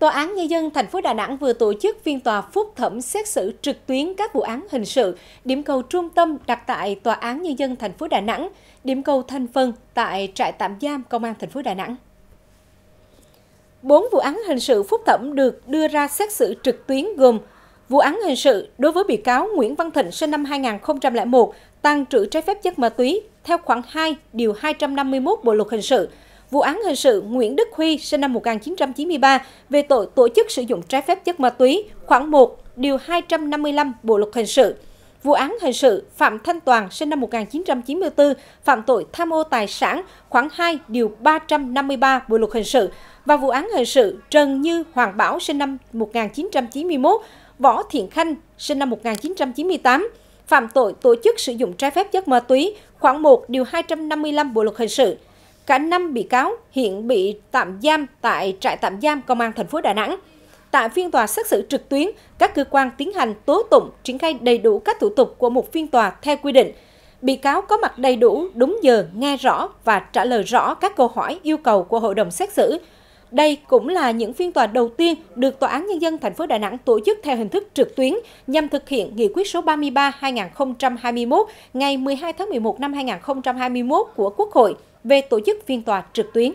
Tòa án Nhân dân thành phố Đà Nẵng vừa tổ chức phiên tòa phúc thẩm xét xử trực tuyến các vụ án hình sự, điểm cầu trung tâm đặt tại Tòa án Nhân dân thành phố Đà Nẵng, điểm cầu thành phân tại trại tạm giam Công an thành phố Đà Nẵng. Bốn vụ án hình sự phúc thẩm được đưa ra xét xử trực tuyến gồm Vụ án hình sự đối với bị cáo Nguyễn Văn Thịnh sinh năm 2001 tăng trữ trái phép chất ma túy theo khoảng 2 điều 251 Bộ luật hình sự – vụ án hình sự Nguyễn Đức Huy sinh năm 1993 về tội tổ chức sử dụng trái phép chất ma túy, khoảng 1, điều 255 Bộ luật hình sự. Vụ án hình sự Phạm Thanh Toàn sinh năm 1994 phạm tội tham ô tài sản khoảng 2 điều 353 Bộ luật hình sự và vụ án hình sự Trần Như Hoàng Bảo sinh năm 1991, Võ Thiện Khanh sinh năm 1998 phạm tội tổ chức sử dụng trái phép chất ma túy khoảng 1 điều 255 Bộ luật hình sự. Cả 5 bị cáo hiện bị tạm giam tại trại tạm giam Công an thành phố Đà Nẵng. Tại phiên tòa xét xử trực tuyến, các cơ quan tiến hành tố tụng triển khai đầy đủ các thủ tục của một phiên tòa theo quy định. Bị cáo có mặt đầy đủ, đúng giờ, nghe rõ và trả lời rõ các câu hỏi yêu cầu của hội đồng xét xử. Đây cũng là những phiên tòa đầu tiên được Tòa án Nhân dân thành phố Đà Nẵng tổ chức theo hình thức trực tuyến nhằm thực hiện nghị quyết số 33-2021 ngày 12 tháng 11 năm 2021 của Quốc hội về tổ chức phiên tòa trực tuyến